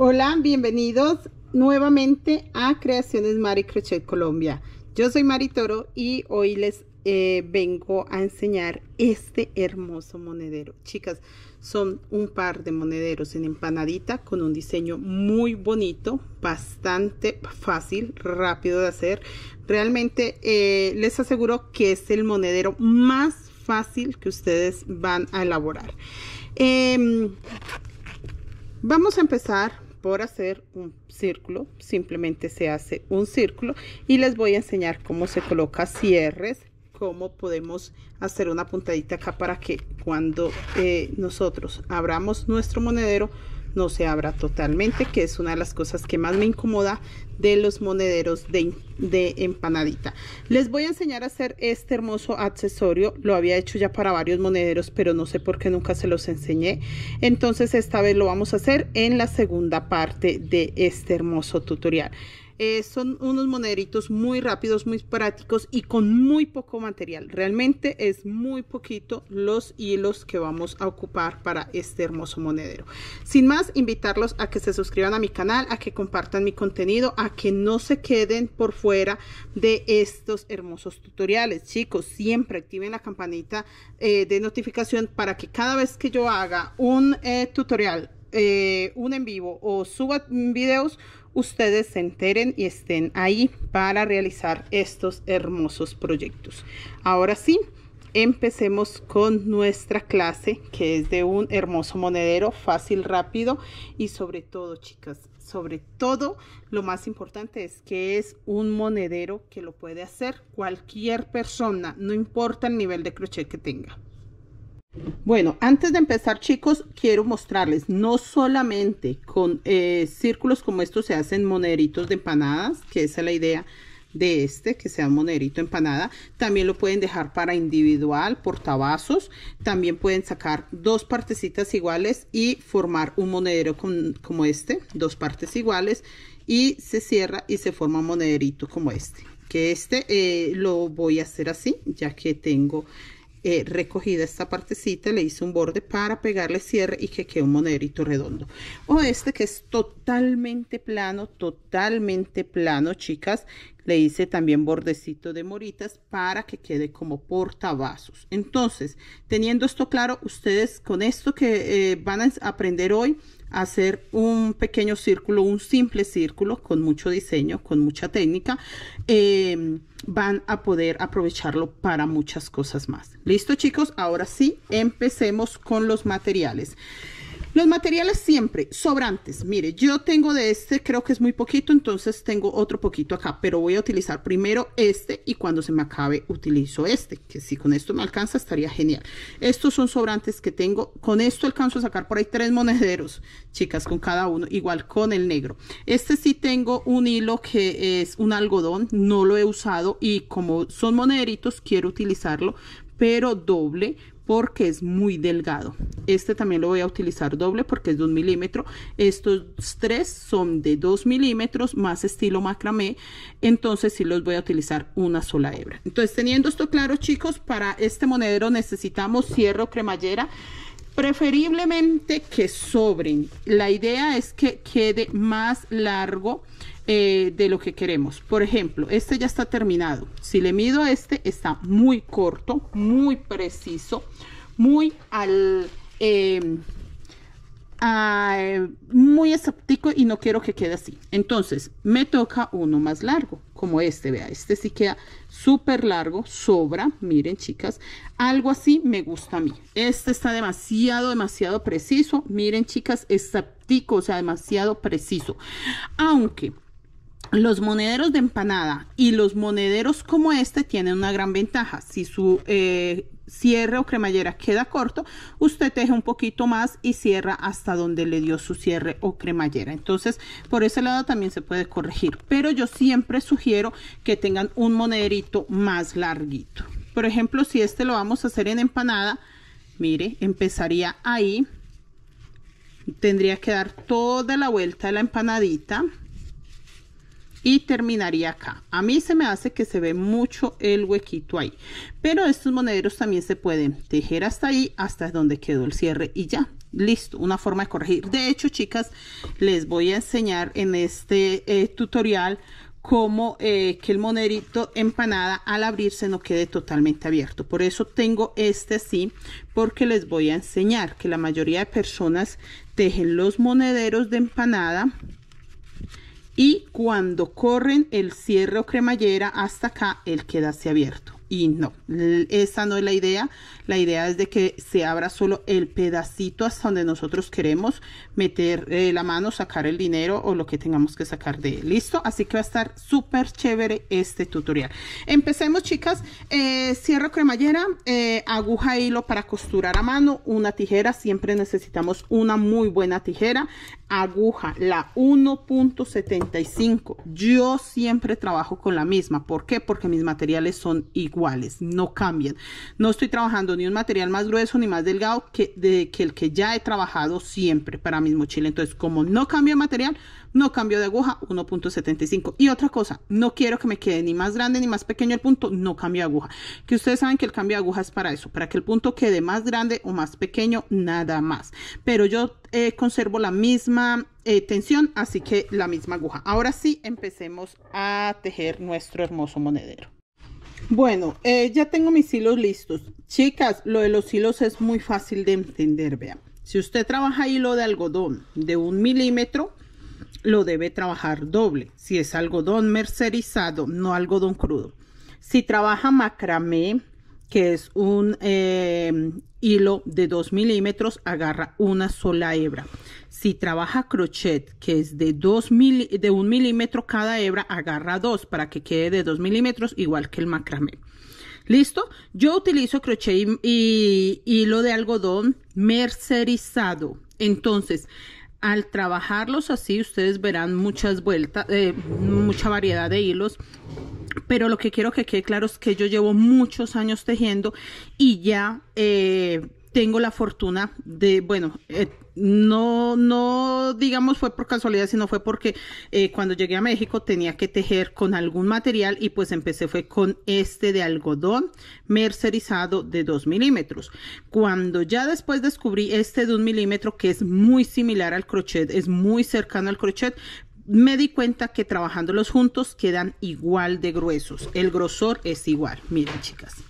Hola, bienvenidos nuevamente a Creaciones Mari Crochet Colombia. Yo soy Mari Toro y hoy les eh, vengo a enseñar este hermoso monedero. Chicas, son un par de monederos en empanadita con un diseño muy bonito, bastante fácil, rápido de hacer. Realmente eh, les aseguro que es el monedero más fácil que ustedes van a elaborar. Em, vamos a empezar por hacer un círculo, simplemente se hace un círculo y les voy a enseñar cómo se coloca cierres, cómo podemos hacer una puntadita acá para que cuando eh, nosotros abramos nuestro monedero no se abra totalmente, que es una de las cosas que más me incomoda de los monederos de, empanadita. Les voy a enseñar a hacer este hermoso accesorio. Lo había hecho ya para varios monederos, pero no sé por qué nunca se los enseñé. Entonces esta vez lo vamos a hacer en la segunda parte de este hermoso tutorial. Eh, son unos moneditos muy rápidos, muy prácticos y con muy poco material. Realmente es muy poquito los hilos que vamos a ocupar para este hermoso monedero. Sin más, invitarlos a que se suscriban a mi canal, a que compartan mi contenido, a que no se queden por fuera de estos hermosos tutoriales. Chicos, siempre activen la campanita eh, de notificación para que cada vez que yo haga un eh, tutorial, un en vivo o suba videos, ustedes se enteren y estén ahí para realizar estos hermosos proyectos. Ahora sí, empecemos con nuestra clase que es de un hermoso monedero fácil, rápido y sobre todo chicas, sobre todo lo más importante es que es un monedero que lo puede hacer cualquier persona, no importa el nivel de crochet que tenga. Bueno, antes de empezar chicos, quiero mostrarles, no solamente con eh, círculos como estos se hacen moneritos de empanadas, que esa es la idea de este, que sea monerito empanada. También lo pueden dejar para individual, tabazos. También pueden sacar dos partecitas iguales y formar un monedero con, como este, dos partes iguales. Y se cierra y se forma un monederito como este. Que este eh, lo voy a hacer así, ya que tengo eh, recogida esta partecita, le hice un borde para pegarle cierre y que quede un monedito redondo. O este que es totalmente plano, totalmente plano, chicas. Le hice también bordecito de moritas para que quede como portavasos. Entonces, teniendo esto claro, ustedes con esto que eh, van a aprender hoy, hacer un pequeño círculo, un simple círculo con mucho diseño, con mucha técnica, eh, van a poder aprovecharlo para muchas cosas más. Listo chicos, ahora sí, empecemos con los materiales. Los materiales siempre sobrantes. Mire, yo tengo de este, creo que es muy poquito, entonces tengo otro poquito acá, pero voy a utilizar primero este y cuando se me acabe utilizo este, que si con esto me alcanza estaría genial. Estos son sobrantes que tengo. Con esto alcanzo a sacar por ahí tres monederos, chicas, con cada uno, igual con el negro. Este sí tengo un hilo que es un algodón, no lo he usado y como son monederitos quiero utilizarlo, pero doble porque es muy delgado. Este también lo voy a utilizar doble porque es de un milímetro. Estos tres son de 2 milímetros más estilo macramé. Entonces sí los voy a utilizar una sola hebra. Entonces teniendo esto claro chicos, para este monedero necesitamos cierro cremallera preferiblemente que sobren. La idea es que quede más largo eh, de lo que queremos. Por ejemplo, este ya está terminado. Si le mido a este, está muy corto, muy preciso, muy al... Em, eh, muy escéptico y no quiero que quede así. Entonces, me toca uno más largo como este, vea, este sí queda súper largo, sobra, miren chicas, algo así me gusta a mí, este está demasiado, demasiado preciso, miren chicas, estáptico, o sea, demasiado preciso, aunque los monederos de empanada y los monederos como este tienen una gran ventaja, si su eh, cierre o cremallera queda corto, usted teje un poquito más y cierra hasta donde le dio su cierre o cremallera. Entonces, por ese lado también se puede corregir, pero yo siempre sugiero que tengan un monederito más larguito. Por ejemplo, si este lo vamos a hacer en empanada, mire, empezaría ahí. Tendría que dar toda la vuelta de la empanadita y terminaría acá. A mí se me hace que se ve mucho el huequito ahí. Pero estos monederos también se pueden tejer hasta ahí, hasta donde quedó el cierre y ya. Listo, una forma de corregir. De hecho, chicas, les voy a enseñar en este eh, tutorial cómo eh, que el monerito empanada al abrirse no quede totalmente abierto. Por eso tengo este así, porque les voy a enseñar que la mayoría de personas tejen los monederos de empanada y cuando corren el cierre o cremallera hasta acá, el quedase abierto. Y no, esa no es la idea. La idea es de que se abra solo el pedacito hasta donde nosotros queremos meter eh, la mano, sacar el dinero o lo que tengamos que sacar de Listo, así que va a estar súper chévere este tutorial. Empecemos chicas, eh, cierro cremallera, aguja eh, aguja hilo para costurar a mano, una tijera, siempre necesitamos una muy buena tijera aguja, la 1.75. Yo siempre trabajo con la misma. ¿Por qué? Porque mis materiales son iguales, no cambian. No estoy trabajando ni un material más grueso ni más delgado que, de, que el que ya he trabajado siempre para mis mochila Entonces, como no cambio material, no cambio de aguja 1.75. Y otra cosa, no quiero que me quede ni más grande ni más pequeño el punto, no cambio aguja. Que ustedes saben que el cambio de aguja es para eso, para que el punto quede más grande o más pequeño, nada más. Pero yo eh, conservo la misma eh, tensión, así que la misma aguja. Ahora sí, empecemos a tejer nuestro hermoso monedero. Bueno, eh, ya tengo mis hilos listos. Chicas, lo de los hilos es muy fácil de entender, vean. Si usted trabaja hilo de algodón de un milímetro, lo debe trabajar doble, si es algodón mercerizado, no algodón crudo. Si trabaja macramé, que es un eh, hilo de 2 milímetros, agarra una sola hebra. Si trabaja crochet, que es de, 2 de 1 milímetro cada hebra, agarra dos para que quede de 2 milímetros, igual que el macramé. ¿Listo? Yo utilizo crochet y hilo de algodón mercerizado. Entonces, al trabajarlos así, ustedes verán muchas vueltas, eh, mucha variedad de hilos pero lo que quiero que quede claro es que yo llevo muchos años tejiendo y ya eh, tengo la fortuna de, bueno, eh, no, no digamos fue por casualidad, sino fue porque eh, cuando llegué a México tenía que tejer con algún material y pues empecé fue con este de algodón mercerizado de 2 milímetros. Cuando ya después descubrí este de un milímetro que es muy similar al crochet, es muy cercano al crochet, me di cuenta que trabajándolos juntos quedan igual de gruesos. El grosor es igual. Miren, chicas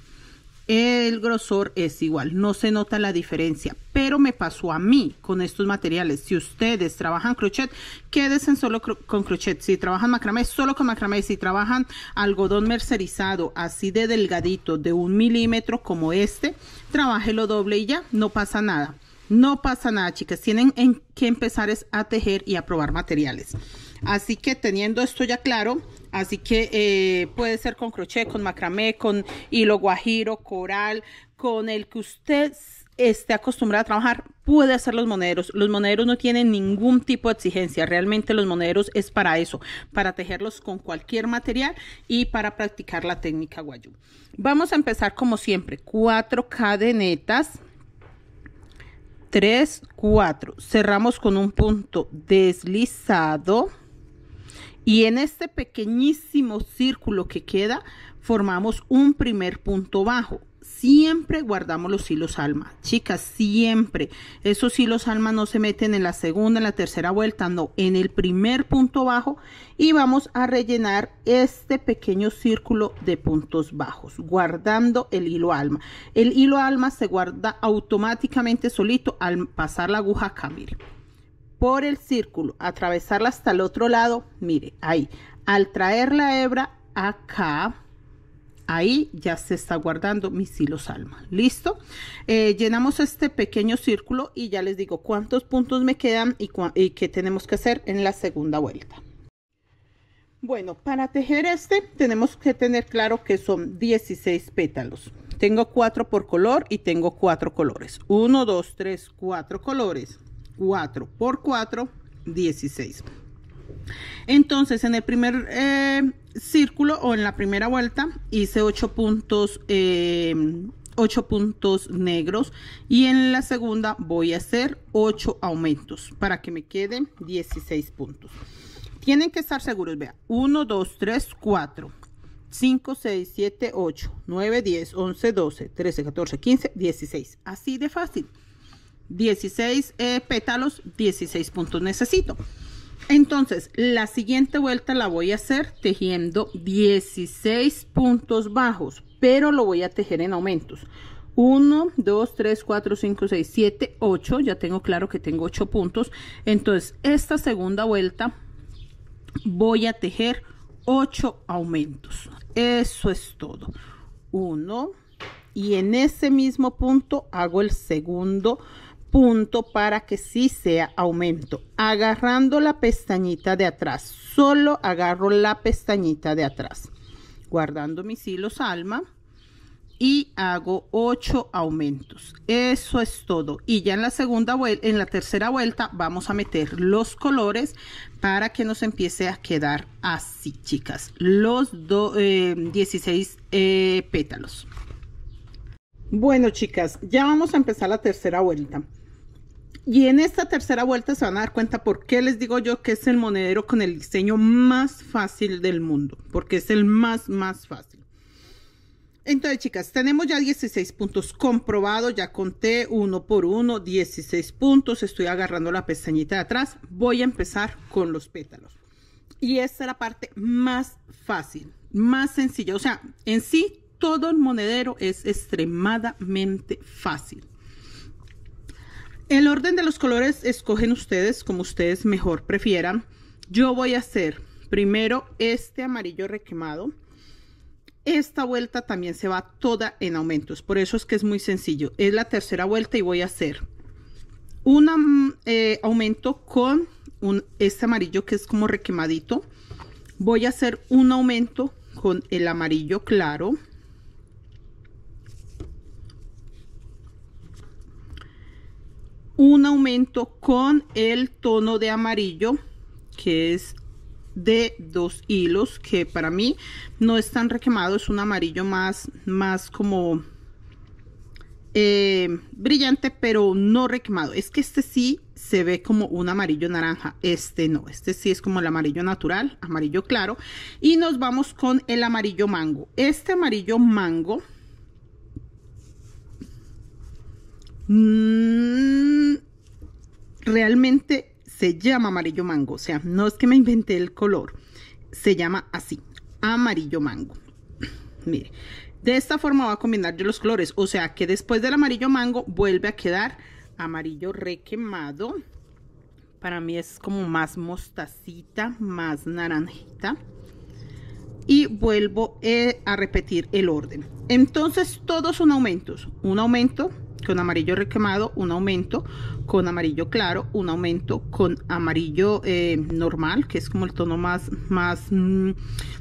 el grosor es igual, no se nota la diferencia, pero me pasó a mí con estos materiales. Si ustedes trabajan crochet, quédense solo con crochet. Si trabajan macramé, solo con macramé. Si trabajan algodón mercerizado, así de delgadito, de un milímetro como este, lo doble y ya, no pasa nada. No pasa nada, chicas. Tienen en que empezar a tejer y a probar materiales. Así que teniendo esto ya claro, Así que eh, puede ser con crochet, con macramé, con hilo guajiro, coral, con el que usted esté acostumbrado a trabajar, puede hacer los monederos. Los monederos no tienen ningún tipo de exigencia. Realmente los monederos es para eso, para tejerlos con cualquier material y para practicar la técnica guayú. Vamos a empezar como siempre, cuatro cadenetas. tres, cuatro. cerramos con un punto deslizado, y en este pequeñísimo círculo que queda, formamos un primer punto bajo. Siempre guardamos los hilos alma. Chicas, siempre. Esos hilos alma no se meten en la segunda, en la tercera vuelta, no, en el primer punto bajo. Y vamos a rellenar este pequeño círculo de puntos bajos, guardando el hilo alma. El hilo alma se guarda automáticamente solito al pasar la aguja acá, miren por el círculo, atravesarla hasta el otro lado, mire, ahí, al traer la hebra acá, ahí ya se está guardando mis hilos alma. ¿Listo? Eh, llenamos este pequeño círculo y ya les digo cuántos puntos me quedan y, y qué tenemos que hacer en la segunda vuelta. Bueno, para tejer este tenemos que tener claro que son 16 pétalos. Tengo 4 por color y tengo cuatro colores. 1, 2, 3, cuatro colores. 4 por 4, 16. Entonces, en el primer eh, círculo o en la primera vuelta hice 8 puntos, 8 em, puntos negros y en la segunda voy a hacer 8 aumentos para que me queden 16 puntos. Tienen que estar seguros, vea, 1, 2, 3, 4, 5, 6, 7, 8, 9, 10, 11, 12, 13, 14, 15, 16. Así de fácil. 16 eh, pétalos, 16 puntos necesito. Entonces, la siguiente vuelta la voy a hacer tejiendo 16 puntos bajos, pero lo voy a tejer en aumentos. 1, 2, 3, 4, 5, 6, 7, 8. Ya tengo claro que tengo 8 puntos. Entonces, esta segunda vuelta voy a tejer 8 aumentos. Eso es todo. 1 y en ese mismo punto hago el segundo aumento punto para que sí sea aumento. Agarrando la pestañita de atrás. Solo agarro la pestañita de atrás. Guardando mis hilos alma. Y hago 8 aumentos. Eso es todo. Y ya en la segunda vuelta, en la tercera vuelta, vamos a meter los colores para que nos empiece a quedar así, chicas. Los 16 eh, eh, pétalos. Bueno, chicas, ya vamos a empezar la tercera vuelta. Y en esta tercera vuelta se van a dar cuenta por qué les digo yo que es el monedero con el diseño más fácil del mundo, porque es el más, más fácil. Entonces, chicas, tenemos ya 16 puntos comprobados, ya conté uno por uno, 16 puntos, estoy agarrando la pestañita de atrás, voy a empezar con los pétalos. Y esta es la parte más fácil, más sencilla, o sea, en sí todo el monedero es extremadamente fácil. El orden de los colores escogen ustedes como ustedes mejor prefieran. Yo voy a hacer primero este amarillo requemado. Esta vuelta también se va toda en aumentos, por eso es que es muy sencillo. Es la tercera vuelta y voy a hacer un eh, aumento con un, este amarillo que es como requemadito. Voy a hacer un aumento con el amarillo claro. un aumento con el tono de amarillo que es de dos hilos que para mí no es tan requemado es un amarillo más más como eh, brillante pero no requemado es que este sí se ve como un amarillo naranja este no este sí es como el amarillo natural amarillo claro y nos vamos con el amarillo mango este amarillo mango Mm, realmente se llama amarillo mango, o sea, no es que me inventé el color, se llama así, amarillo mango. Mire, de esta forma va a combinar yo los colores, o sea que después del amarillo mango vuelve a quedar amarillo requemado. Para mí es como más mostacita, más naranjita. Y vuelvo eh, a repetir el orden. Entonces todos son aumentos. Un aumento, con amarillo requemado un aumento, con amarillo claro un aumento, con amarillo eh, normal, que es como el tono más, más mm,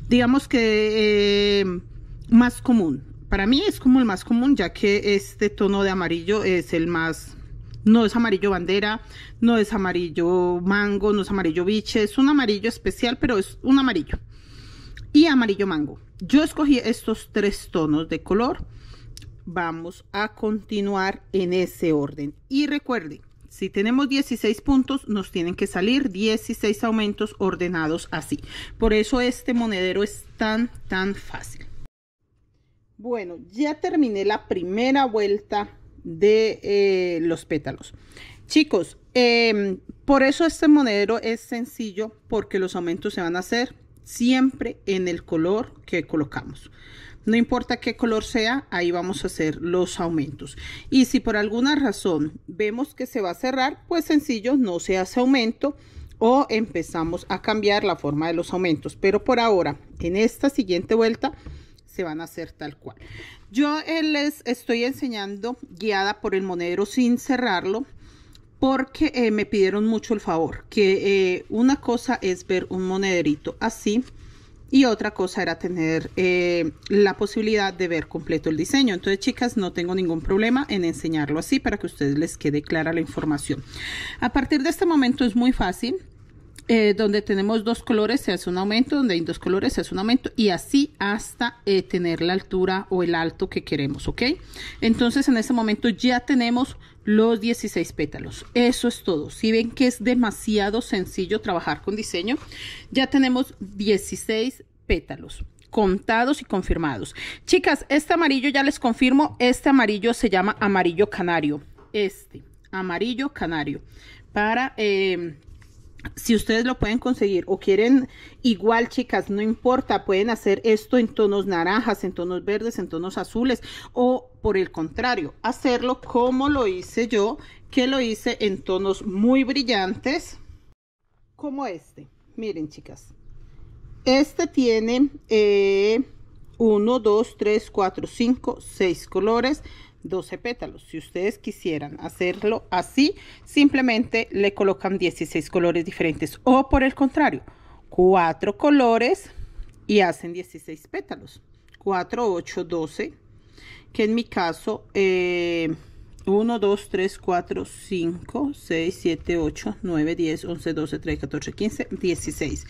digamos que eh, más común. Para mí es como el más común, ya que este tono de amarillo es el más, no es amarillo bandera, no es amarillo mango, no es amarillo biche, es un amarillo especial, pero es un amarillo. Y amarillo mango. Yo escogí estos tres tonos de color vamos a continuar en ese orden. Y recuerden, si tenemos 16 puntos, nos tienen que salir 16 aumentos ordenados así. Por eso este monedero es tan, tan fácil. Bueno, ya terminé la primera vuelta de eh, los pétalos. Chicos, em, por eso este monedero es sencillo, porque los aumentos se van a hacer siempre en el color que colocamos. No importa qué color sea, ahí vamos a hacer los aumentos. Y si por alguna razón vemos que se va a cerrar, pues sencillo, no se hace aumento o empezamos a cambiar la forma de los aumentos. Pero por ahora, en esta siguiente vuelta, se van a hacer tal cual. Yo eh, les estoy enseñando guiada por el monedero sin cerrarlo porque eh, me pidieron mucho el favor, que eh, una cosa es ver un monederito así y otra cosa era tener eh, la posibilidad de ver completo el diseño. Entonces, chicas, no tengo ningún problema en enseñarlo así para que ustedes les quede clara la información. A partir de este momento es muy fácil. Eh, donde tenemos dos colores se hace un aumento, donde hay dos colores se hace un aumento y así hasta eh, tener la altura o el alto que queremos, ¿ok? Entonces en este momento ya tenemos los 16 pétalos. Eso es todo. Si ven que es demasiado sencillo trabajar con diseño, ya tenemos 16 pétalos contados y confirmados. Chicas, este amarillo ya les confirmo, este amarillo se llama amarillo canario. Este, amarillo canario. Para... Eh, si ustedes lo pueden conseguir o quieren igual chicas, no importa, pueden hacer esto en tonos naranjas, en tonos verdes, en tonos azules o por el contrario, hacerlo como lo hice yo, que lo hice en tonos muy brillantes como este. Miren chicas, este tiene 1, 2, 3, 4, 5, 6 colores. 12 pétalos. Si ustedes quisieran hacerlo así, simplemente le colocan 16 colores diferentes o por el contrario, 4 colores y hacen 16 pétalos. 4, 8, 12, que en mi caso eh, 1, 2, 3, 4, 5, 6, 7, 8, 9, 10, 11, 12, 13, 14, 15, 16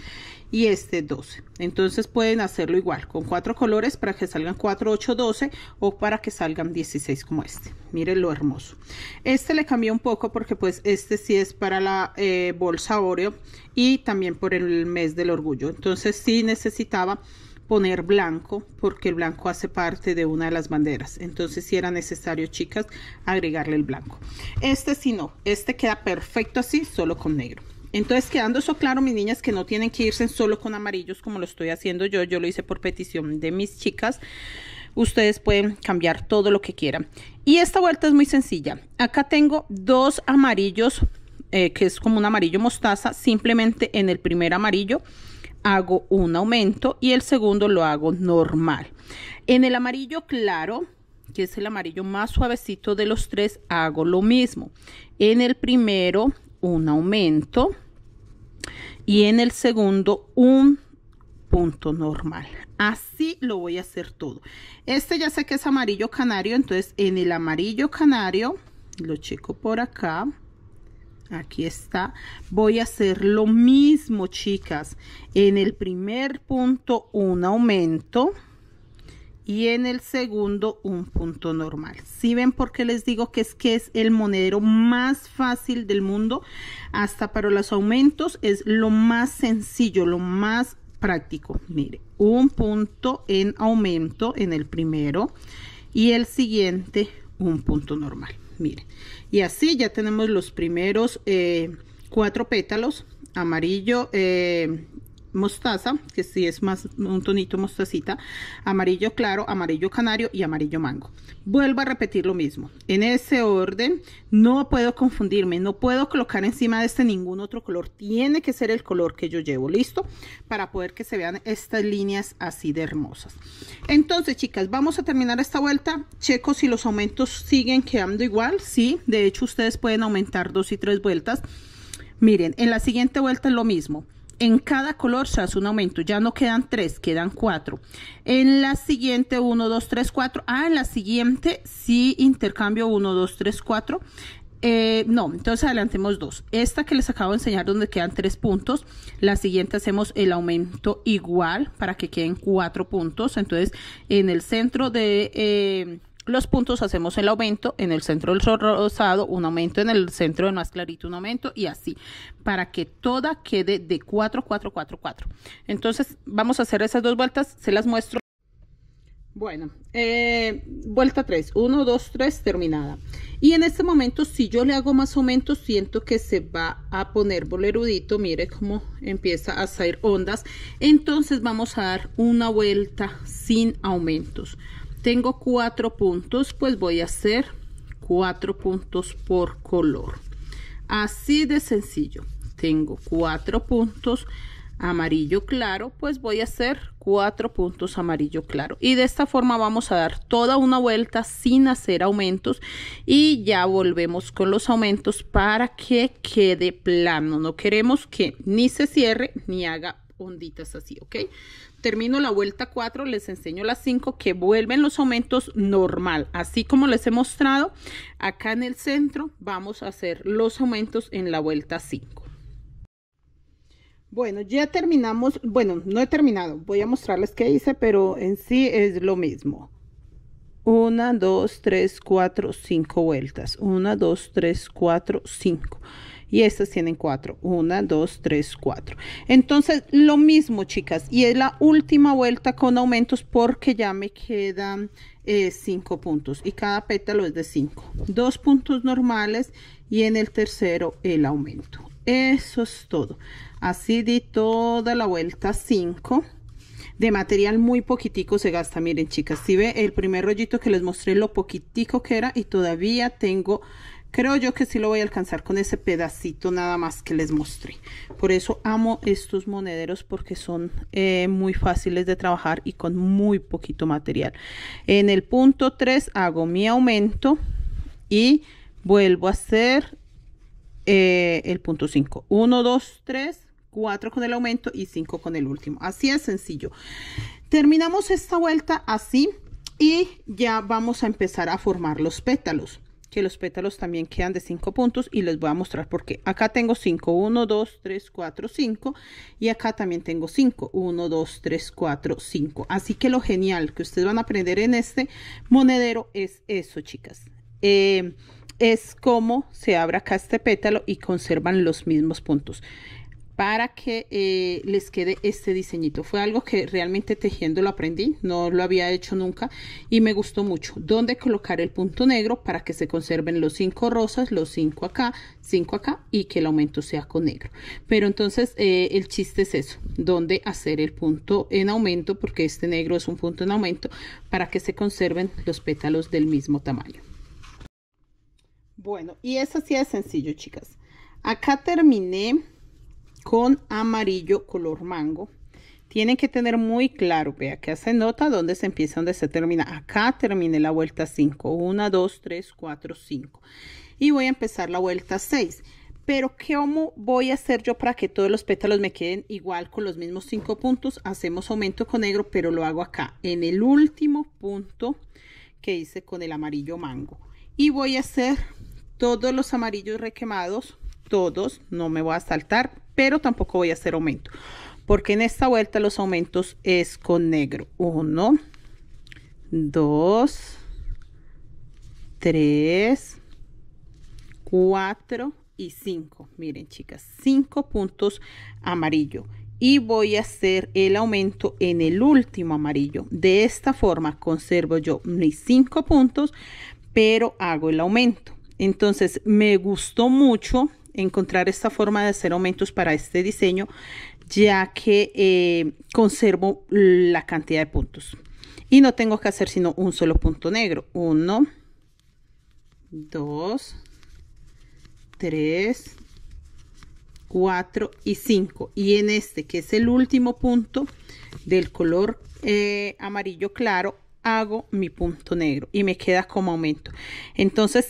y este 12. Entonces pueden hacerlo igual con cuatro colores para que salgan 4, 8, 12 o para que salgan 16 como este. Miren lo hermoso. Este le cambié un poco porque pues este sí es para la eh, bolsa Oreo y también por el mes del orgullo. Entonces sí necesitaba poner blanco porque el blanco hace parte de una de las banderas entonces si era necesario chicas agregarle el blanco este si no este queda perfecto así solo con negro entonces, quedando eso claro, mis niñas, que no tienen que irse solo con amarillos como lo estoy haciendo yo. Yo lo hice por petición de mis chicas. Ustedes pueden cambiar todo lo que quieran. Y esta vuelta es muy sencilla. Acá tengo dos amarillos, eh, que es como un amarillo mostaza. Simplemente en el primer amarillo hago un aumento y el segundo lo hago normal. En el amarillo claro, que es el amarillo más suavecito de los tres, hago lo mismo. En el primero, un aumento y en el segundo, un punto normal. Así lo voy a hacer todo. Este ya sé que es amarillo canario, entonces en el amarillo canario, lo checo por acá. Aquí está. Voy a hacer lo mismo, chicas. En el primer punto un aumento y en el segundo un punto normal. Si ven por qué les digo que es que es el monedero más fácil del mundo, hasta para los aumentos es lo más sencillo, lo más práctico. Mire, un punto en aumento en el primero y el siguiente un punto normal miren y así ya tenemos los primeros eh, cuatro pétalos amarillo eh, mostaza, que si es más un tonito mostacita, amarillo claro, amarillo canario y amarillo mango. Vuelvo a repetir lo mismo. En ese orden no puedo confundirme, no puedo colocar encima de este ningún otro color. Tiene que ser el color que yo llevo, ¿listo? Para poder que se vean estas líneas así de hermosas. Entonces, chicas, vamos a terminar esta vuelta. Checo si los aumentos siguen quedando igual. si de hecho ustedes pueden aumentar dos y tres vueltas. Miren, en la siguiente vuelta es lo mismo. En cada color se hace un aumento. Ya no quedan tres, quedan cuatro. En la siguiente, 1, 2, 3, 4. Ah, en la siguiente sí intercambio 1, 2, 3, 4. no, entonces adelantemos dos. Esta que les acabo de enseñar donde quedan tres puntos. La siguiente hacemos el aumento igual para que queden cuatro puntos. Entonces en el centro de... Eh, los puntos, hacemos el aumento en el centro del rosado, un aumento en el centro de más clarito, un aumento y así, para que toda quede de 4, 4, 4, 4. Entonces vamos a hacer esas dos vueltas, se las muestro. Bueno, eh, vuelta 3, 1, 2, 3, terminada. Y en este momento, si yo le hago más aumentos siento que se va a poner bolerudito. Mire cómo empieza a hacer ondas. Entonces vamos a dar una vuelta sin aumentos tengo cuatro puntos, pues voy a hacer cuatro puntos por color. Así de sencillo. Tengo cuatro puntos amarillo claro, pues voy a hacer cuatro puntos amarillo claro. Y de esta forma vamos a dar toda una vuelta sin hacer aumentos y ya volvemos con los aumentos para que quede plano. No queremos que ni se cierre ni haga onditas así, ¿ok? termino la vuelta 4, les enseño la 5 que vuelven los aumentos normal. Así como les he mostrado, acá en el centro vamos a hacer los aumentos en la vuelta 5. Bueno, ya terminamos, bueno, no he terminado, voy a mostrarles qué hice, pero en sí es lo mismo. 1, 2, 3, 4, 5 vueltas. 1, 2, 3, 4, 5 y estas tienen cuatro. Una, dos, tres, cuatro. Entonces, lo mismo, chicas. Y es la última vuelta con aumentos porque ya me quedan eh, cinco puntos y cada pétalo es de cinco. dos puntos normales y en el tercero el aumento eso es todo así di toda la vuelta cinco. de material muy poquitico se gasta miren chicas si ve el primer rollito que les mostré lo poquitico que era y todavía tengo Creo yo que sí lo voy a alcanzar con ese pedacito nada más que les mostré. Por eso amo estos monederos porque son eh, muy fáciles de trabajar y con muy poquito material. En el punto 3 hago mi aumento y vuelvo a hacer eh, el punto 5. 1, 2, 3, 4 con el aumento y 5 con el último. Así es sencillo. Terminamos esta vuelta así y ya vamos a empezar a formar los pétalos que los pétalos también quedan de 5 puntos y les voy a mostrar por qué. Acá tengo 5, 1, 2, 3, 4, 5 y acá también tengo 5, 1, 2, 3, 4, 5. Así que lo genial que ustedes van a aprender en este monedero es eso, chicas. Eh, es como se abre acá este pétalo y conservan los mismos puntos para que eh, les quede este diseñito. Fue algo que realmente tejiendo lo aprendí, no lo había hecho nunca y me gustó mucho. Dónde colocar el punto negro para que se conserven los cinco rosas, los cinco acá, cinco acá y que el aumento sea con negro. Pero entonces eh, el chiste es eso, dónde hacer el punto en aumento porque este negro es un punto en aumento para que se conserven los pétalos del mismo tamaño. Bueno, y eso sí es sencillo, chicas. Acá terminé con amarillo color mango. Tienen que tener muy claro, vea que hace nota dónde se empieza, dónde se termina. Acá terminé la vuelta 5, 1, 2, 3, 4, 5. Y voy a empezar la vuelta 6 pero ¿cómo voy a hacer yo para que todos los pétalos me queden igual con los mismos cinco puntos? Hacemos aumento con negro, pero lo hago acá, en el último punto que hice con el amarillo mango. Y voy a hacer todos los amarillos requemados todos, no me voy a saltar, pero tampoco voy a hacer aumento, porque en esta vuelta los aumentos es con negro. 1, 2, 3, 4 y 5. Miren chicas, 5 puntos amarillo. Y voy a hacer el aumento en el último amarillo. De esta forma conservo yo mis cinco puntos, pero hago el aumento. Entonces me gustó mucho encontrar esta forma de hacer aumentos para este diseño, ya que eh, conservo la cantidad de puntos. Y no tengo que hacer sino un solo punto negro. 1, 2, 3, 4 y 5. Y en este, que es el último punto del color eh, amarillo claro, hago mi punto negro y me queda como aumento. Entonces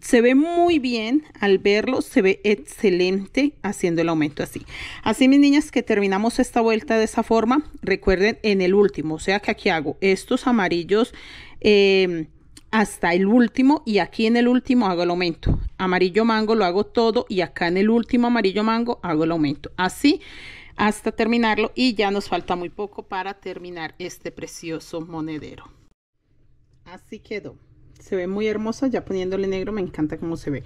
se, ve muy bien al verlo, se ve excelente haciendo el aumento así. Así mis niñas que terminamos esta vuelta de esa forma, recuerden en el último, o sea que aquí hago estos amarillos em, hasta el último y aquí en el último hago el aumento. Amarillo mango lo hago todo y acá en el último amarillo mango hago el aumento. Así hasta terminarlo y ya nos falta muy poco para terminar este precioso monedero. Así quedó. Se ve muy hermosa. Ya poniéndole negro me encanta cómo se ve.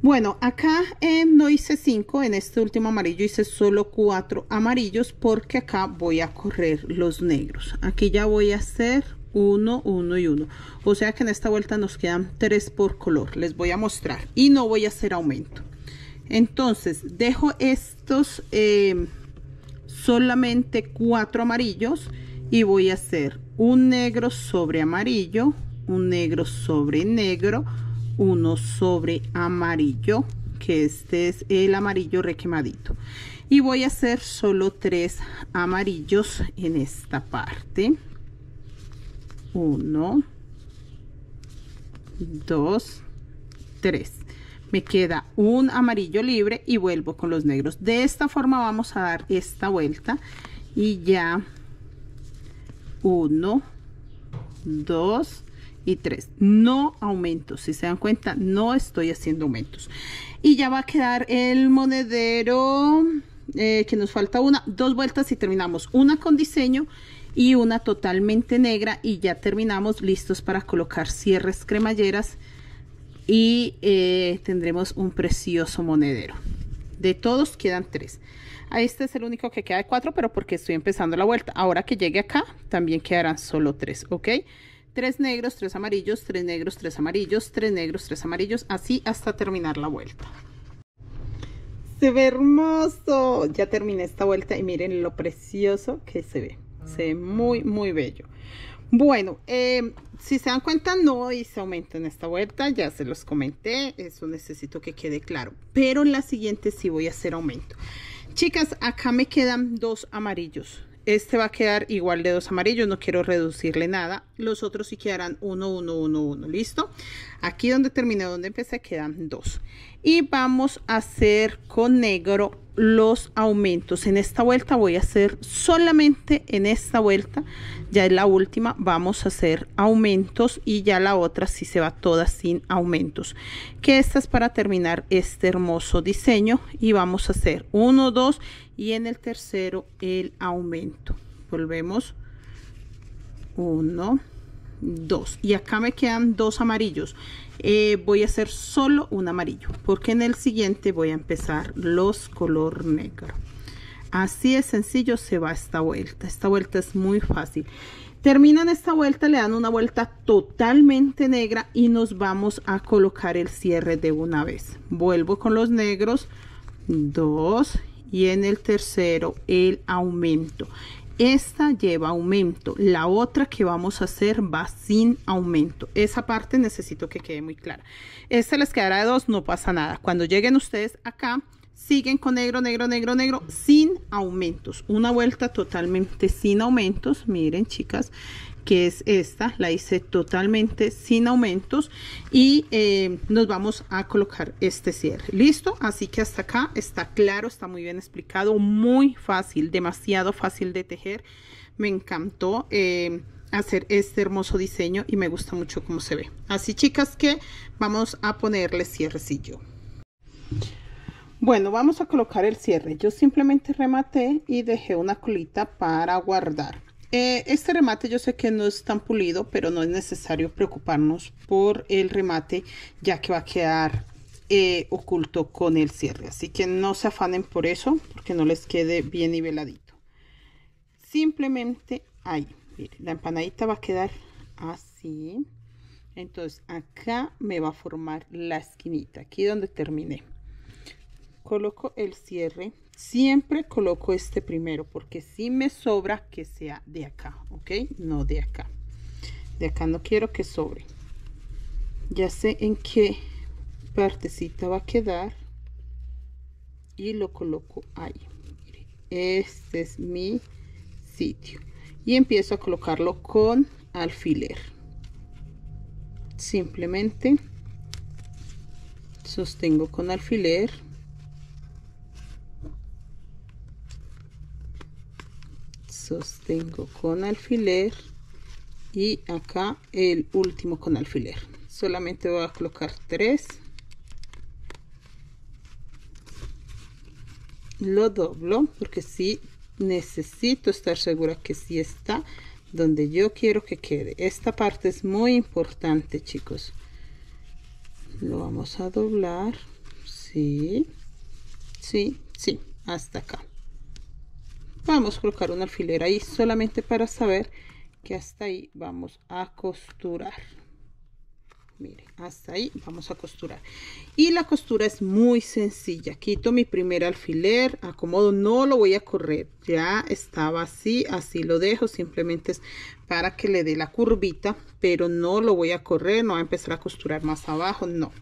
Bueno, acá eh, no hice 5, en este último amarillo hice solo 4 amarillos porque acá voy a correr los negros. Aquí ya voy a hacer 1, 1 y 1. O sea que en esta vuelta nos quedan 3 por color. Les voy a mostrar y no voy a hacer aumento. Entonces dejo estos eh, solamente 4 amarillos y voy a hacer un negro sobre amarillo un negro sobre negro uno sobre amarillo que este es el amarillo requemadito y voy a hacer solo tres amarillos en esta parte uno dos tres me queda un amarillo libre y vuelvo con los negros de esta forma vamos a dar esta vuelta y ya 1, 2 y 3. No aumento. Si se dan cuenta, no estoy haciendo aumentos. Y ya va a quedar el monedero eh, que nos falta una. Dos vueltas y terminamos. Una con diseño y una totalmente negra. Y ya terminamos listos para colocar cierres cremalleras. Y eh, tendremos un precioso monedero. De todos quedan tres. Este es el único que queda de cuatro, pero porque estoy empezando la vuelta. Ahora que llegue acá, también quedarán solo tres, ¿ok? Tres negros, tres amarillos, tres negros, tres amarillos, tres negros, tres amarillos, así hasta terminar la vuelta. Se ve hermoso. Ya terminé esta vuelta y miren lo precioso que se ve. Se ve muy, muy bello. Bueno, em, si se dan cuenta, no hice aumento en esta vuelta, ya se los comenté, eso necesito que quede claro. Pero en la siguiente sí voy a hacer aumento. Chicas, acá me quedan dos amarillos. Este va a quedar igual de dos amarillos, no quiero reducirle nada. Los otros sí quedarán uno, uno, uno, uno, ¿listo? Aquí donde terminé, donde empecé, quedan dos. Y vamos a hacer con negro los aumentos. En esta vuelta voy a hacer solamente en esta vuelta, ya en la última vamos a hacer aumentos y ya la otra si se va toda sin aumentos. Que esta es para terminar este hermoso diseño y vamos a hacer 1, 2 y en el tercero el aumento. Volvemos uno, 2 y acá me quedan dos amarillos eh, voy a hacer solo un amarillo porque en el siguiente voy a empezar los color negro así es sencillo se va esta vuelta esta vuelta es muy fácil terminan esta vuelta le dan una vuelta totalmente negra y nos vamos a colocar el cierre de una vez vuelvo con los negros dos y en el tercero el aumento esta lleva aumento. La otra que vamos a hacer va sin aumento. Esa parte necesito que quede muy clara. Esta les quedará de dos, no pasa nada. Cuando lleguen ustedes acá, siguen con negro, negro, negro, negro, sin aumentos. Una vuelta totalmente sin aumentos. Miren, chicas que es esta, la hice totalmente sin aumentos y eh, nos vamos a colocar este cierre. Listo, así que hasta acá está claro, está muy bien explicado, muy fácil, demasiado fácil de tejer. Me encantó eh, hacer este hermoso diseño y me gusta mucho cómo se ve. Así chicas que vamos a ponerle cierrecillo. Bueno, vamos a colocar el cierre. Yo simplemente rematé y dejé una colita para guardar. Eh, este remate yo sé que no es tan pulido, pero no es necesario preocuparnos por el remate, ya que va a quedar eh, oculto con el cierre. Así que no se afanen por eso, porque no les quede bien niveladito. Simplemente ahí, la empanadita va a quedar así. Entonces acá me va a formar la esquinita, aquí donde terminé. Coloco el cierre Siempre coloco este primero porque si me sobra que sea de acá, ¿ok? No de acá. De acá no quiero que sobre. Ya sé en qué partecita va a quedar y lo coloco ahí. Este es mi sitio. Y empiezo a colocarlo con alfiler. Simplemente sostengo con alfiler sostengo con alfiler y acá el último con alfiler solamente voy a colocar tres lo doblo porque si sí, necesito estar segura que si sí está donde yo quiero que quede esta parte es muy importante chicos lo vamos a doblar sí sí sí hasta acá vamos a colocar un alfiler ahí solamente para saber que hasta ahí vamos a costurar Mire, hasta ahí vamos a costurar y la costura es muy sencilla quito mi primer alfiler acomodo no lo voy a correr ya estaba así así lo dejo simplemente es para que le dé la curvita pero no lo voy a correr no voy a empezar a costurar más abajo no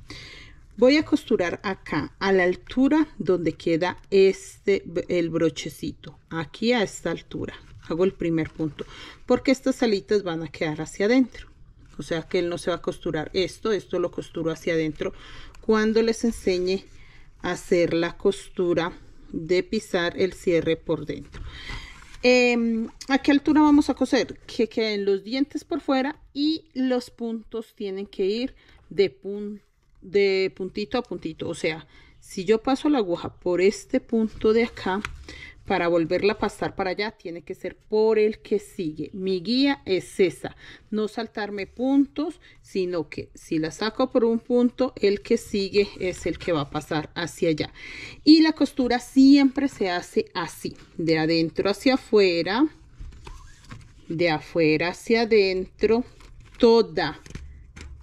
Voy a costurar acá, a la altura donde queda este, el brochecito, aquí a esta altura. Hago el primer punto, porque estas alitas van a quedar hacia adentro. O sea que él no se va a costurar esto, esto lo costuro hacia adentro. Cuando les enseñe a hacer la costura de pisar el cierre por dentro. Em, ¿A qué altura vamos a coser? Que queden los dientes por fuera y los puntos tienen que ir de punto de puntito a puntito. O sea, si yo paso la aguja por este punto de acá, para volverla a pasar para allá, tiene que ser por el que sigue. Mi guía es esa. No saltarme puntos, sino que si la saco por un punto, el que sigue es el que va a pasar hacia allá. Y la costura siempre se hace así. De adentro hacia afuera. De afuera hacia adentro. Toda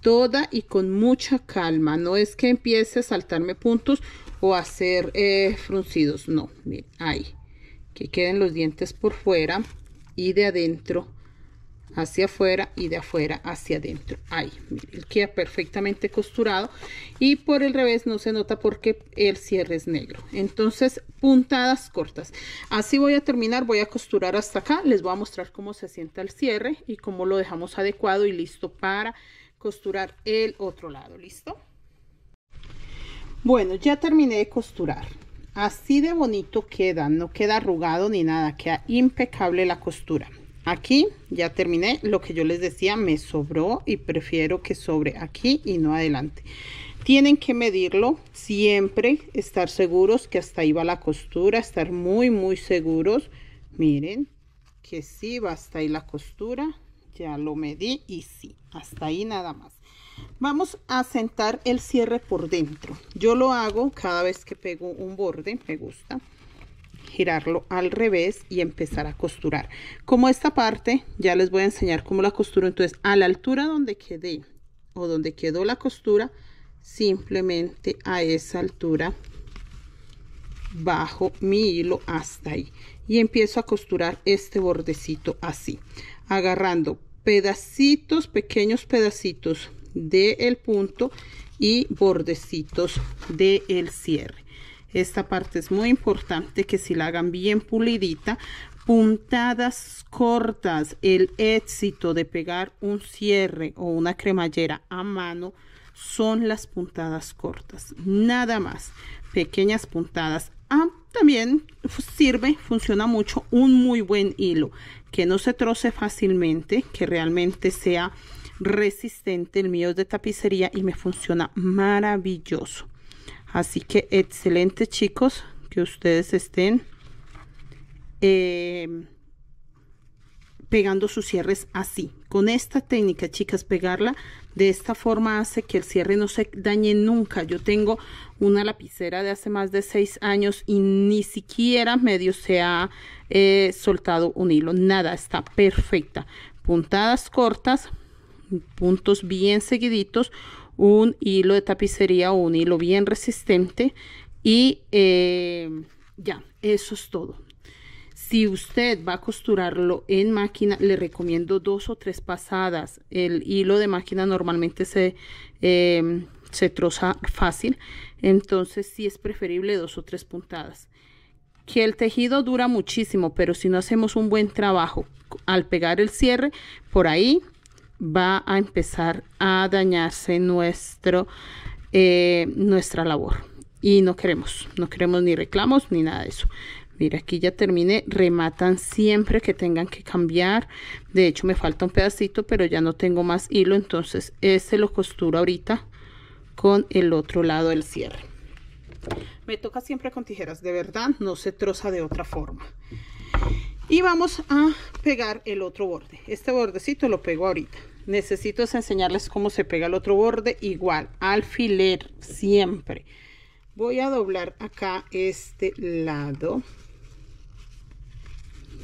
toda y con mucha calma. No es que empiece a saltarme puntos o a hacer eh, fruncidos. No, miren ahí. Que queden los dientes por fuera y de adentro hacia afuera y de afuera hacia adentro. Ahí, miren, queda perfectamente costurado y por el revés no se nota porque el cierre es negro. Entonces, puntadas cortas. Así voy a terminar, voy a costurar hasta acá. Les voy a mostrar cómo se sienta el cierre y cómo lo dejamos adecuado y listo para costurar el otro lado listo bueno ya terminé de costurar así de bonito queda no queda arrugado ni nada queda impecable la costura aquí ya terminé lo que yo les decía me sobró y prefiero que sobre aquí y no adelante tienen que medirlo siempre estar seguros que hasta ahí va la costura estar muy muy seguros miren que sí va hasta ahí la costura ya lo medí y sí hasta ahí nada más vamos a sentar el cierre por dentro yo lo hago cada vez que pego un borde me gusta girarlo al revés y empezar a costurar como esta parte ya les voy a enseñar cómo la costuro entonces a la altura donde quedé o donde quedó la costura simplemente a esa altura bajo mi hilo hasta ahí y empiezo a costurar este bordecito así agarrando pedacitos, pequeños pedacitos del el punto y bordecitos del cierre. Esta parte es muy importante que si la hagan bien pulidita, puntadas cortas, el éxito de pegar un cierre o una cremallera a mano son las puntadas cortas, nada más, pequeñas puntadas Ah, también sirve, funciona mucho, un muy buen hilo, que no se troce fácilmente, que realmente sea resistente. El mío es de tapicería y me funciona maravilloso. Así que excelente chicos, que ustedes estén eh, pegando sus cierres así. Con esta técnica, chicas, pegarla de esta forma hace que el cierre no se dañe nunca. Yo tengo una lapicera de hace más de seis años y ni siquiera medio se ha eh, soltado un hilo. Nada, está perfecta. Puntadas cortas, puntos bien seguiditos, un hilo de tapicería o un hilo bien resistente y eh, ya, eso es todo. Si usted va a costurarlo en máquina, le recomiendo dos o tres pasadas. El hilo de máquina normalmente se, em, se troza fácil, entonces sí es preferible dos o tres puntadas. Que el tejido dura muchísimo, pero si no hacemos un buen trabajo al pegar el cierre, por ahí va a empezar a dañarse nuestro, eh, nuestra labor. Y no queremos, no queremos ni reclamos ni nada de eso. Mira, aquí ya terminé. Rematan siempre que tengan que cambiar. De hecho, me falta un pedacito, pero ya no tengo más hilo. Entonces, este lo costuro ahorita con el otro lado del cierre. Me toca siempre con tijeras. De verdad, no se troza de otra forma. Y vamos a pegar el otro borde. Este bordecito lo pego ahorita. Necesito enseñarles cómo se pega el otro borde. Igual, alfiler siempre. Voy a doblar acá este lado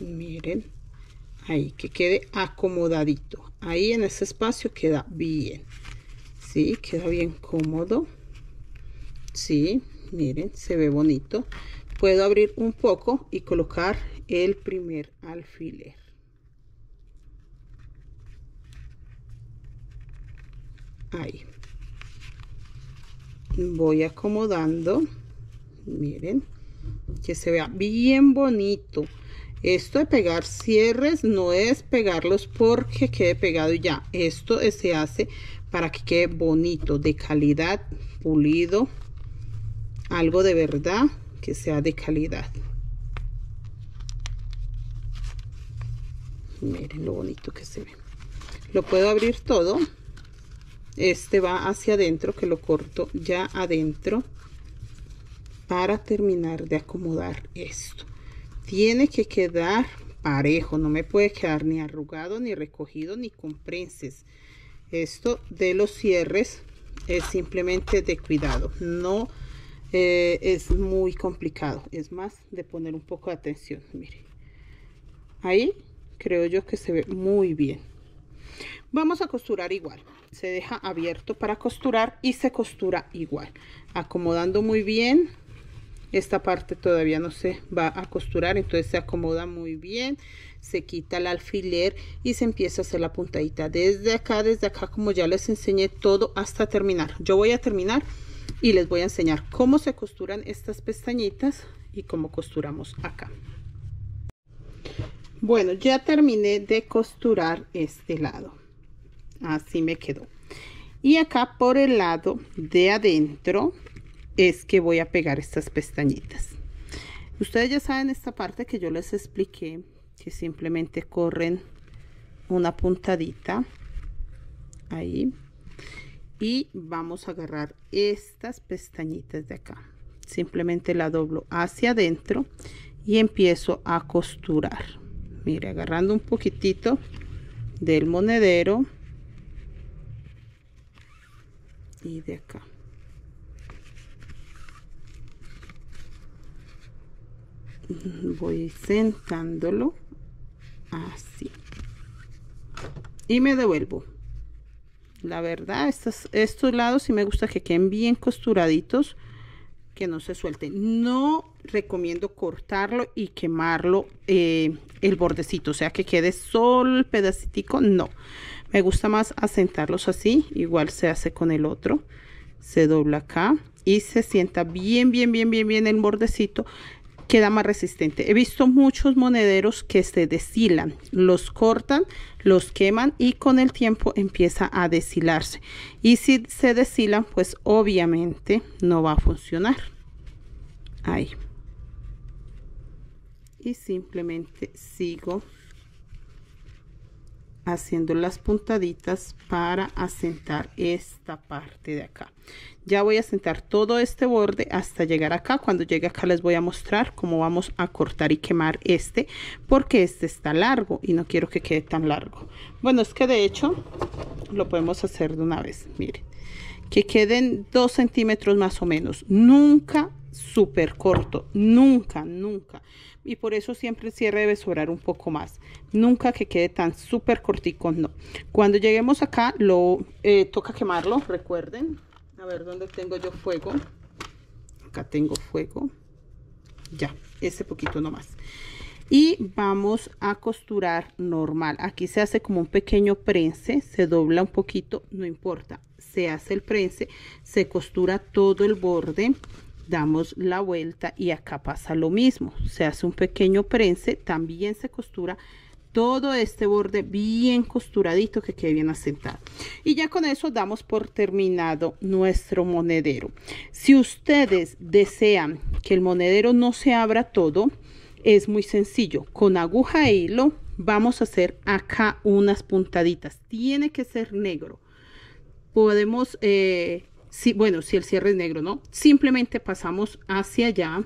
miren ahí que quede acomodadito ahí en ese espacio queda bien sí queda bien cómodo sí miren se ve bonito puedo abrir un poco y colocar el primer alfiler ahí voy acomodando miren que se vea bien bonito esto de pegar cierres no es pegarlos porque quede pegado y ya. Esto se hace para que quede bonito, de calidad, pulido. Algo de verdad que sea de calidad. Miren lo bonito que se ve. Lo puedo abrir todo. Este va hacia adentro, que lo corto ya adentro para terminar de acomodar esto tiene que quedar parejo, no me puede quedar ni arrugado, ni recogido, ni con prenses. Esto de los cierres es simplemente de cuidado, no eh, es muy complicado, es más de poner un poco de atención, mire. Ahí creo yo que se ve muy bien. Vamos a costurar igual, se deja abierto para costurar y se costura igual, acomodando muy bien esta parte todavía no se va a costurar entonces se acomoda muy bien se quita el alfiler y se empieza a hacer la puntadita desde acá desde acá como ya les enseñé todo hasta terminar yo voy a terminar y les voy a enseñar cómo se costuran estas pestañitas y cómo costuramos acá bueno ya terminé de costurar este lado así me quedó y acá por el lado de adentro es que voy a pegar estas pestañitas. Ustedes ya saben esta parte que yo les expliqué, que simplemente corren una puntadita ahí y vamos a agarrar estas pestañitas de acá. Simplemente la doblo hacia adentro y empiezo a costurar. Mire, agarrando un poquitito del monedero y de acá. voy sentándolo así y me devuelvo la verdad estos, lados sí me gusta que queden bien costuraditos que no se suelten no recomiendo cortarlo y quemarlo eh, el bordecito o sea que quede solo el pedacito no me gusta más asentarlos así igual se hace con el otro se dobla acá y se sienta bien bien bien bien bien el bordecito queda más resistente. He visto muchos monederos que se deshilan, los cortan, los queman y con el tiempo empieza a deshilarse. Y si se deshilan, pues obviamente no va a funcionar. Ahí. Y simplemente sigo haciendo las puntaditas para asentar esta parte de acá ya voy a sentar todo este borde hasta llegar acá cuando llegue acá les voy a mostrar cómo vamos a cortar y quemar este porque este está largo y no quiero que quede tan largo bueno es que de hecho lo podemos hacer de una vez miren que queden dos centímetros más o menos nunca súper corto nunca nunca y por eso siempre el cierre debe sobrar un poco más. Nunca que quede tan súper cortico, no. Cuando lleguemos acá, lo eh, toca quemarlo, recuerden. A ver, ¿dónde tengo yo fuego? Acá tengo fuego. Ya, ese poquito nomás. Y vamos a costurar normal. Aquí se hace como un pequeño prense, se dobla un poquito, no importa. Se hace el prense, se costura todo el borde damos la vuelta y acá pasa lo mismo se hace un pequeño prense también se costura todo este borde bien costuradito que quede bien asentado y ya con eso damos por terminado nuestro monedero si ustedes desean que el monedero no se abra todo es muy sencillo con aguja e hilo vamos a hacer acá unas puntaditas tiene que ser negro podemos eh, bueno, si el cierre es negro, ¿no? Simplemente pasamos hacia allá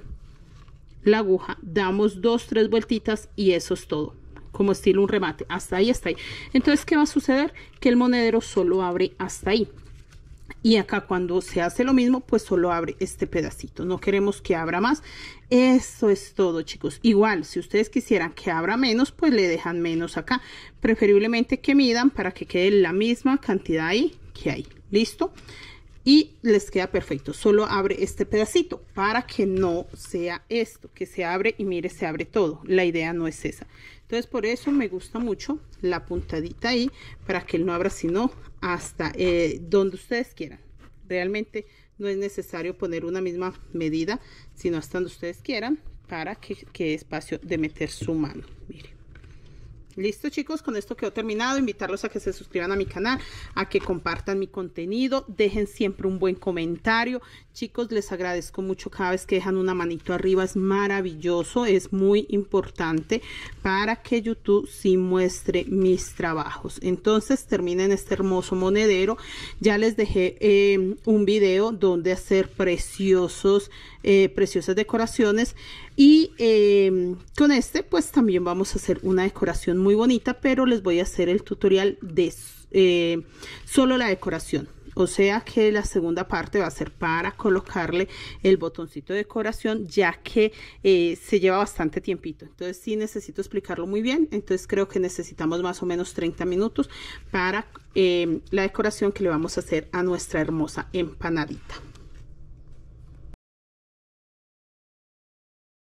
la aguja, damos dos, tres vueltitas y eso es todo. Como estilo un remate, hasta ahí, hasta ahí. Entonces, ¿qué va a suceder? Que el monedero solo abre hasta ahí. Y acá cuando se hace lo mismo, pues solo abre este pedacito. No queremos que abra más. Eso es todo, chicos. Igual, si ustedes quisieran que abra menos, pues le dejan menos acá. Preferiblemente que midan para que quede la misma cantidad ahí que ahí. ¿Listo? listo y les queda perfecto. Solo abre este pedacito para que no sea esto, que se abre y mire, se abre todo. La idea no es esa. Entonces por eso me gusta mucho la puntadita ahí para que él no abra sino hasta eh, donde ustedes quieran. Realmente no es necesario poner una misma medida, sino hasta donde ustedes quieran para que quede espacio de meter su mano. Miren. Listo chicos, con esto quedó terminado. Invitarlos a que se suscriban a mi canal, a que compartan mi contenido, dejen siempre un buen comentario. Chicos, les agradezco mucho cada vez que dejan una manito arriba, es maravilloso, es muy importante para que YouTube sí muestre mis trabajos. Entonces terminen este hermoso monedero. Ya les dejé eh, un video donde hacer preciosos, eh, preciosas decoraciones. Y em, con este pues también vamos a hacer una decoración muy bonita, pero les voy a hacer el tutorial de eh, solo la decoración. O sea que la segunda parte va a ser para colocarle el botoncito de decoración ya que eh, se lleva bastante tiempito. Entonces sí necesito explicarlo muy bien. Entonces creo que necesitamos más o menos 30 minutos para em, la decoración que le vamos a hacer a nuestra hermosa empanadita.